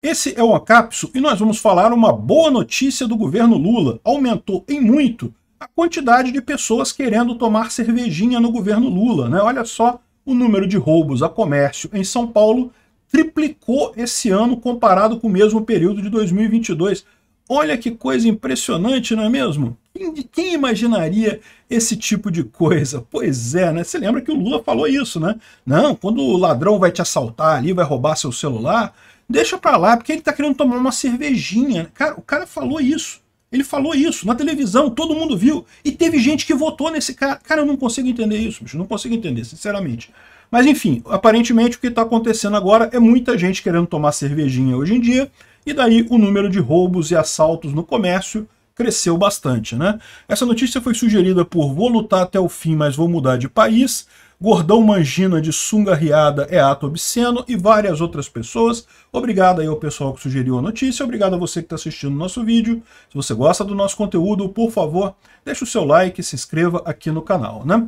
Esse é o Ancapso e nós vamos falar uma boa notícia do governo Lula. Aumentou em muito a quantidade de pessoas querendo tomar cervejinha no governo Lula. Né? Olha só o número de roubos a comércio em São Paulo triplicou esse ano comparado com o mesmo período de 2022. Olha que coisa impressionante, não é mesmo? Quem, quem imaginaria esse tipo de coisa? Pois é, né? Você lembra que o Lula falou isso, né? Não, quando o ladrão vai te assaltar ali, vai roubar seu celular, Deixa pra lá, porque ele tá querendo tomar uma cervejinha. Cara, o cara falou isso. Ele falou isso na televisão, todo mundo viu. E teve gente que votou nesse cara. Cara, eu não consigo entender isso, bicho. Não consigo entender, sinceramente. Mas enfim, aparentemente o que está acontecendo agora é muita gente querendo tomar cervejinha hoje em dia. E daí o número de roubos e assaltos no comércio cresceu bastante, né? Essa notícia foi sugerida por Vou lutar até o fim, mas vou mudar de país, Gordão Mangina de sunga riada é ato obsceno e várias outras pessoas. Obrigado aí ao pessoal que sugeriu a notícia, obrigado a você que está assistindo o nosso vídeo. Se você gosta do nosso conteúdo, por favor, deixe o seu like e se inscreva aqui no canal, né?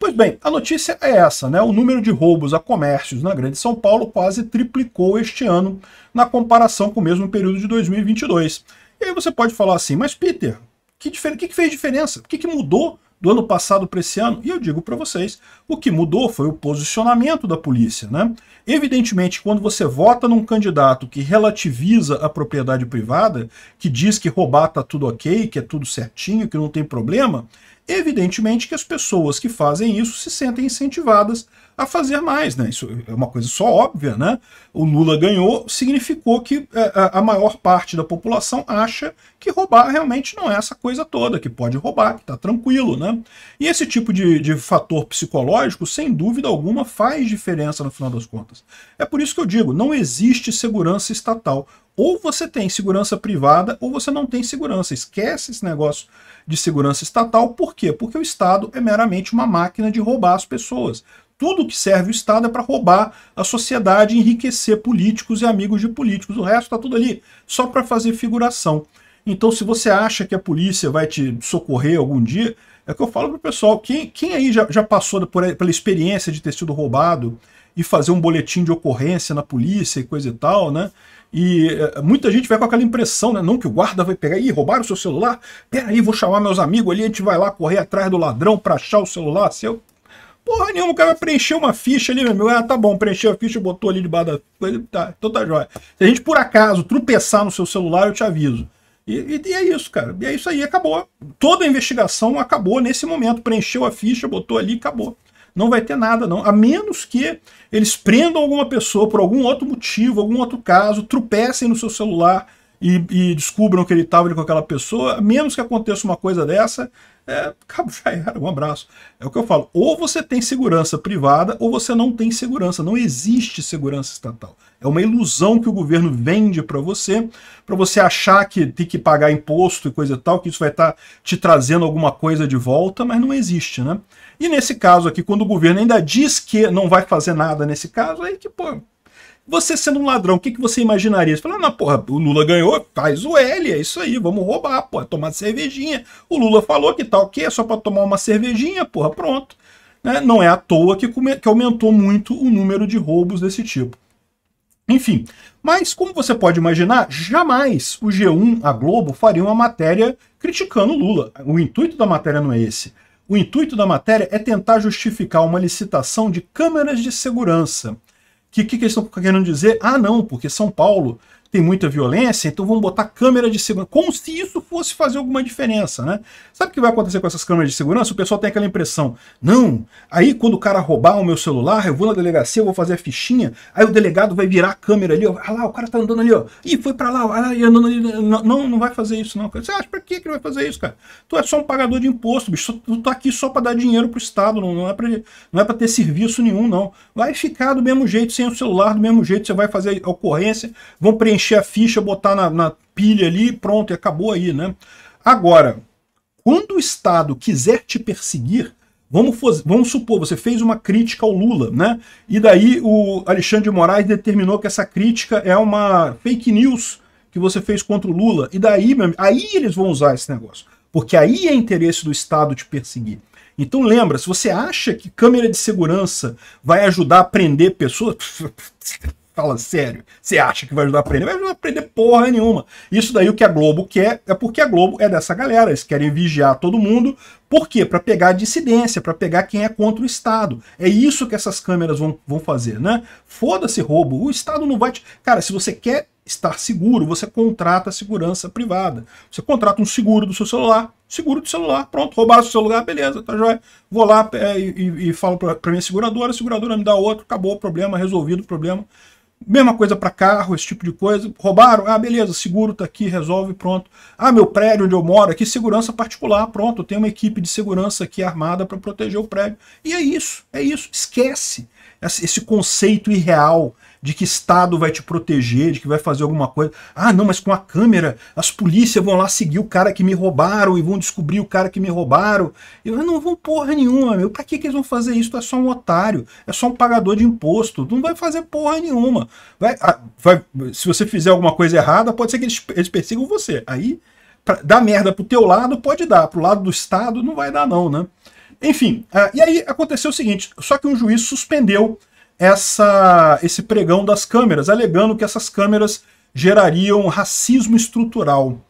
Pois bem, a notícia é essa, né? O número de roubos a comércios na Grande São Paulo quase triplicou este ano na comparação com o mesmo período de 2022. E aí você pode falar assim, mas Peter, que, que, que fez diferença? O que, que mudou do ano passado para esse ano? E eu digo para vocês, o que mudou foi o posicionamento da polícia. Né? Evidentemente, quando você vota num candidato que relativiza a propriedade privada, que diz que roubar está tudo ok, que é tudo certinho, que não tem problema, evidentemente que as pessoas que fazem isso se sentem incentivadas a fazer mais, né? Isso é uma coisa só óbvia, né? O Lula ganhou, significou que é, é, a maior parte da população acha que roubar realmente não é essa coisa toda, que pode roubar, que tá tranquilo, né? E esse tipo de, de fator psicológico, sem dúvida alguma, faz diferença no final das contas. É por isso que eu digo, não existe segurança estatal. Ou você tem segurança privada ou você não tem segurança. Esquece esse negócio de segurança estatal. Por quê? Porque o Estado é meramente uma máquina de roubar as pessoas tudo que serve o Estado é para roubar a sociedade, enriquecer políticos e amigos de políticos. O resto está tudo ali só para fazer figuração. Então, se você acha que a polícia vai te socorrer algum dia, é o que eu falo pro pessoal. Quem, quem aí já, já passou por, pela experiência de ter sido roubado e fazer um boletim de ocorrência na polícia e coisa e tal, né? E eh, muita gente vai com aquela impressão, né? Não que o guarda vai pegar, e roubaram o seu celular? Pera aí, vou chamar meus amigos ali, a gente vai lá correr atrás do ladrão para achar o celular seu. Porra nenhuma, o cara preencheu uma ficha ali, meu amigo. Ah, tá bom, preencheu a ficha, botou ali debaixo da coisa. Tá, então tá jóia. Se a gente, por acaso, tropeçar no seu celular, eu te aviso. E, e, e, é isso, cara. E é isso aí, acabou. Toda a investigação acabou nesse momento. Preencheu a ficha, botou ali, acabou. Não vai ter nada, não. A menos que eles prendam alguma pessoa por algum outro motivo, algum outro caso, tropecem no seu celular, e, e descubram que ele estava ali com aquela pessoa, menos que aconteça uma coisa dessa, é, cabo já era, um abraço. É o que eu falo, ou você tem segurança privada ou você não tem segurança, não existe segurança estatal. É uma ilusão que o governo vende para você, para você achar que tem que pagar imposto e coisa e tal, que isso vai estar tá te trazendo alguma coisa de volta, mas não existe, né? E nesse caso aqui, quando o governo ainda diz que não vai fazer nada nesse caso, aí que, pô, você sendo um ladrão, o que, que você imaginaria? Você fala, não, porra, o Lula ganhou, faz o L, é isso aí, vamos roubar, porra, é tomar cervejinha. O Lula falou que tal, tá, que é só para tomar uma cervejinha, porra, pronto. Né? Não é à toa que, que aumentou muito o número de roubos desse tipo. Enfim, mas como você pode imaginar, jamais o G1, a Globo, faria uma matéria criticando o Lula. O intuito da matéria não é esse. O intuito da matéria é tentar justificar uma licitação de câmeras de segurança que, que, que eles estão querendo dizer? Ah, não, porque São Paulo tem muita violência, então vamos botar câmera de segurança. Como se isso fosse fazer alguma diferença, né? Sabe o que vai acontecer com essas câmeras de segurança? O pessoal tem aquela impressão, não, aí quando o cara roubar o meu celular, eu vou na delegacia, eu vou fazer a fichinha, aí o delegado vai virar a câmera ali, ó, ah lá, o cara tá andando ali, ó, e foi para lá, ah, andando ali, não, não, vai fazer isso não, cara. Você acha, pra que ele vai fazer isso, cara? Tu é só um pagador de imposto, bicho, tu tá aqui só para dar dinheiro pro Estado, não, não é para não é pra ter serviço nenhum, não. Vai ficar do mesmo jeito, sem o celular, do mesmo jeito, você vai fazer a ocorrência, vão preencher encher a ficha, botar na, na pilha ali, pronto, e acabou aí, né? Agora, quando o Estado quiser te perseguir, Vamos, vamos, supor, você fez uma crítica ao Lula, né? E daí o Alexandre de Moraes determinou que essa crítica é uma fake news que você fez contra o Lula. E daí, aí eles vão usar esse negócio. Porque aí é interesse do Estado te perseguir. Então lembra, se você acha que câmera de segurança vai ajudar a prender pessoas, Fala sério, você acha que vai ajudar a aprender? Vai ajudar a aprender porra nenhuma. Isso daí o que a Globo quer é porque a Globo é dessa galera. Eles querem vigiar todo mundo. Por quê? Para pegar a dissidência, para pegar quem é contra o Estado. É isso que essas câmeras vão, vão fazer, né? Foda-se roubo. O Estado não vai te. Cara, se você quer estar seguro, você contrata a segurança privada. Você contrata um seguro do seu celular, seguro do celular, pronto, roubaram o seu celular, beleza, tá joia. Vou lá é, e, e, falo para minha seguradora, a seguradora me dá outro, acabou o problema, resolvido o problema. Mesma coisa para carro, esse tipo de coisa. Roubaram? Ah, beleza, seguro está aqui, resolve, pronto. Ah, meu prédio onde eu moro aqui, segurança particular, pronto. Tem uma equipe de segurança aqui armada para proteger o prédio. E é isso, é isso. Esquece esse conceito irreal de que Estado vai te proteger, de que vai fazer alguma coisa. Ah, não, mas com a câmera, as polícias vão lá seguir o cara que me roubaram e vão descobrir o cara que me roubaram. Eu não vou porra nenhuma, meu. Pra que, que eles vão fazer isso? Tu tá é só um otário, é só um pagador de imposto. Tu não vai fazer porra nenhuma. Vai, ah, vai, se você fizer alguma coisa errada, pode ser que eles, eles persigam você. Aí pra, dar merda pro teu lado pode dar, pro lado do Estado não vai dar não, né? Enfim, uh, e aí aconteceu o seguinte, só que um juiz suspendeu essa, esse pregão das câmeras, alegando que essas câmeras gerariam racismo estrutural.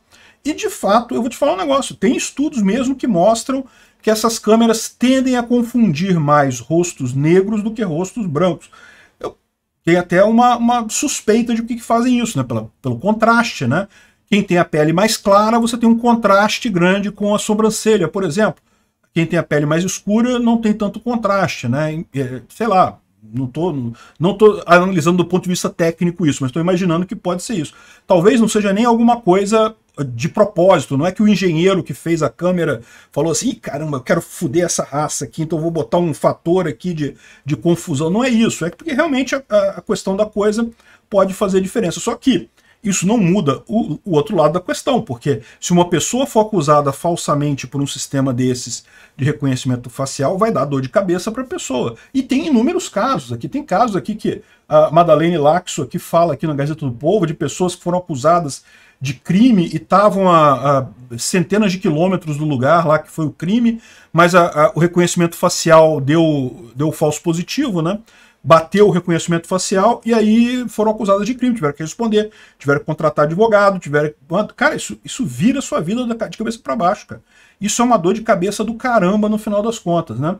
E de fato, eu vou te falar um negócio: tem estudos mesmo que mostram que essas câmeras tendem a confundir mais rostos negros do que rostos brancos. Eu, tenho até uma, uma suspeita de o que, que fazem isso, né? Pelo, pelo contraste, né? Quem tem a pele mais clara, você tem um contraste grande com a sobrancelha, por exemplo. Quem tem a pele mais escura não tem tanto contraste, né? Eh, sei lá, não estou não tô analisando do ponto de vista técnico isso, mas estou imaginando que pode ser isso. Talvez não seja nem alguma coisa de propósito, não é que o engenheiro que fez a câmera falou assim, caramba, eu quero foder essa raça aqui, então vou botar um fator aqui de, de confusão. Não é isso, é porque realmente a, a questão da coisa pode fazer diferença. Só que isso não muda o, o, outro lado da questão, porque se uma pessoa for acusada falsamente por um sistema desses de reconhecimento facial, vai dar dor de cabeça para a pessoa. E tem inúmeros casos aqui. Tem casos aqui que a Madalene Laxo aqui fala aqui na Gazeta do Povo de pessoas que foram acusadas de crime e estavam a, a, centenas de quilômetros do lugar lá que foi o crime, mas a, a, o reconhecimento facial deu, deu falso positivo, né? bateu o reconhecimento facial e aí foram acusadas de crime, tiveram que responder, tiveram que contratar advogado, tiveram que... Cara, isso, isso vira sua vida de cabeça para baixo, cara. Isso é uma dor de cabeça do caramba no final das contas, né?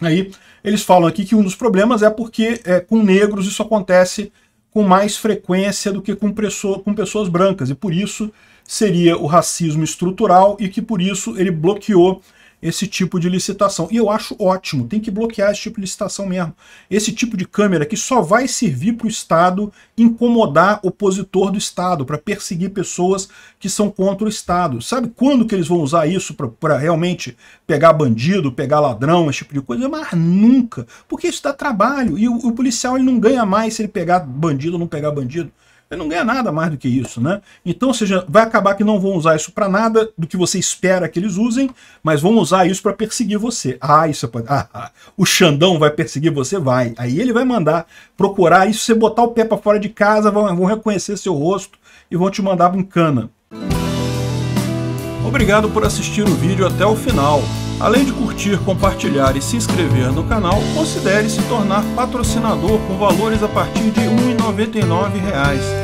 Aí eles falam aqui que um dos problemas é porque é, com negros isso acontece com mais frequência do que com, pessoa, com pessoas brancas, e por isso seria o racismo estrutural e que por isso ele bloqueou esse tipo de licitação. E eu acho ótimo, tem que bloquear esse tipo de licitação mesmo. Esse tipo de câmera que só vai servir para o Estado incomodar opositor do Estado, para perseguir pessoas que são contra o Estado. Sabe quando que eles vão usar isso para realmente pegar bandido, pegar ladrão, esse tipo de coisa? Mas nunca, porque isso dá trabalho. E o, o policial ele não ganha mais se ele pegar bandido ou não pegar bandido. Ele não ganha nada mais do que isso, né? Então, ou seja, vai acabar que não vão usar isso para nada do que você espera que eles usem, mas vão usar isso para perseguir você. Ah, isso é pode... Ah, ah, o Xandão vai perseguir você? Vai. Aí ele vai mandar procurar isso, você botar o pé para fora de casa, vão, vão reconhecer seu rosto e vão te mandar para um cana. Obrigado por assistir o vídeo até o final. Além de curtir, compartilhar e se inscrever no canal, considere se tornar patrocinador com valores a partir de R$ 1,99